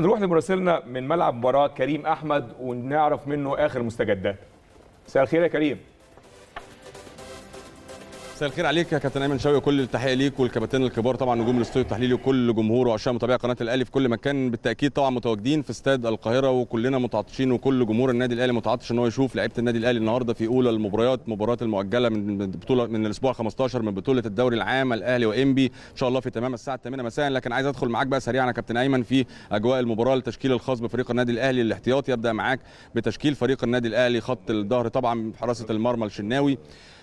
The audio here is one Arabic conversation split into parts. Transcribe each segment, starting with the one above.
نروح لمراسلنا من ملعب مباراه كريم احمد ونعرف منه اخر مستجدات مساء الخير يا كريم مساء الخير عليك يا كابتن ايمن شوقي كل التحيه ليك والكباتن الكبار طبعا نجوم الاستوديو التحليلي وكل جمهوره وعشاق متابعي قناه الاهلي في كل مكان بالتاكيد طبعا متواجدين في استاد القاهره وكلنا متعطشين وكل جمهور النادي الاهلي متعطش ان هو يشوف لعيبه النادي الاهلي النهارده في اولى المباريات مباراه المؤجله من البطوله من الاسبوع 15 من بطوله الدوري العام الاهلي وانبي ان شاء الله في تمام الساعه 8 مساء لكن عايز ادخل معاك بقى سريعا يا كابتن ايمن في اجواء المباراه التشكيل الخاص بفريق النادي الاهلي الاحتياطي يبدا معاك بتشكيل فريق النادي الاهلي خط الظهر طبعا حراسه المرمى الشناوي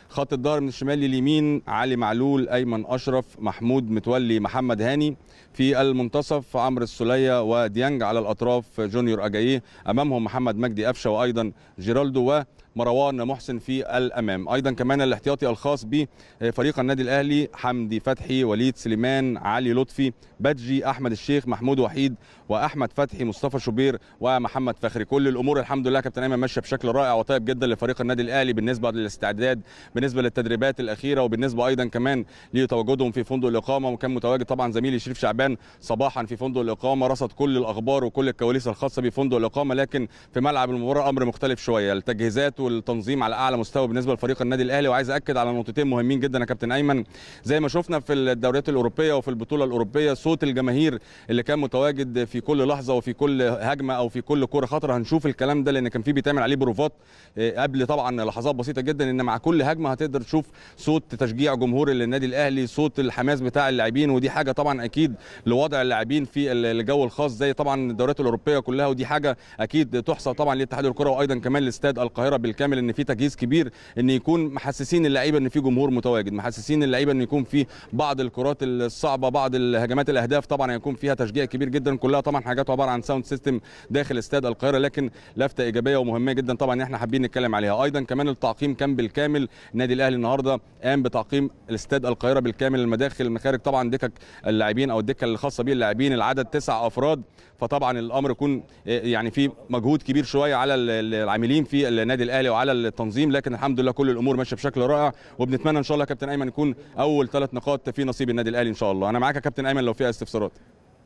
خط الظهر من الشمال لليمين علي معلول ايمن اشرف محمود متولي محمد هاني في المنتصف عمرو السوليه وديانج على الاطراف جونيور اجاييه امامهم محمد مجدي قفشه وايضا جيرالدو ومروان محسن في الامام ايضا كمان الاحتياطي الخاص بفريق النادي الاهلي حمدي فتحي وليد سليمان علي لطفي بدجي احمد الشيخ محمود وحيد واحمد فتحي مصطفى شوبير ومحمد فخري كل الامور الحمد لله كابتن ايمن ماشيه بشكل رائع وطيب جدا لفريق النادي الاهلي بالنسبه للاستعداد بالنسبه للتدريبات الاخيره وبالنسبه ايضا كمان لتواجدهم في فندق الاقامه وكان متواجد طبعا زميلي شريف شعبان صباحا في فندق الاقامه رصد كل الاخبار وكل الكواليس الخاصه بفندق الاقامه لكن في ملعب المباراه امر مختلف شويه التجهيزات والتنظيم على اعلى مستوى بالنسبه لفريق النادي الاهلي وعايز اكد على نقطتين مهمين جدا يا كابتن ايمن زي ما شفنا في الدوريات الاوروبيه وفي البطوله الاوروبيه صوت الجماهير اللي كان متواجد في كل لحظه وفي كل هجمه او في كل كره خطره هنشوف الكلام ده لان كان في بيتعمل عليه بروفات آه، قبل طبعا لحظات بسيطه جدا ان مع كل هجمه هتقدر تشوف صوت تشجيع جمهور النادي الاهلي صوت الحماس بتاع اللاعبين ودي حاجه طبعا اكيد لوضع اللاعبين في الجو الخاص زي طبعا الدوريات الاوروبيه كلها ودي حاجه اكيد تحصى طبعا لاتحاد الكره وايضا كمان لاستاد القاهره بالكامل ان في تجهيز كبير ان يكون محسسين اللعيبه ان في جمهور متواجد محسسين اللعيبه ان يكون في بعض الكرات الصعبه بعض الهجمات الاهداف طبعا هيكون فيها تشجيع كبير جدا كلها طبعا حاجات عباره عن ساوند سيستم داخل استاد القاهره لكن لفته ايجابيه ومهمه جدا طبعا احنا حابين نتكلم عليها ايضا كمان التعقيم كان بالكامل النادي الاهلي النهارده قام بتعقيم الاستاد القاهره بالكامل المداخل المخارج طبعا دكك اللاعبين او الدكه الخاصه بيه اللاعبين العدد تسع افراد فطبعا الامر يكون آه، يعني في مجهود كبير شويه على العاملين في النادي الاهلي وعلى التنظيم لكن الحمد لله كل الامور ماشيه بشكل رائع وبنتمنى ان شاء الله كابتن ايمن يكون اول ثلاث نقاط في نصيب النادي الاهلي ان شاء الله انا معاك يا كابتن ايمن لو فيها استفسارات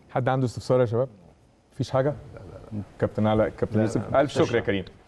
حد عنده استفسار يا شباب مفيش حاجه كابتن علاء كابتن يوسف الف شكر يا كريم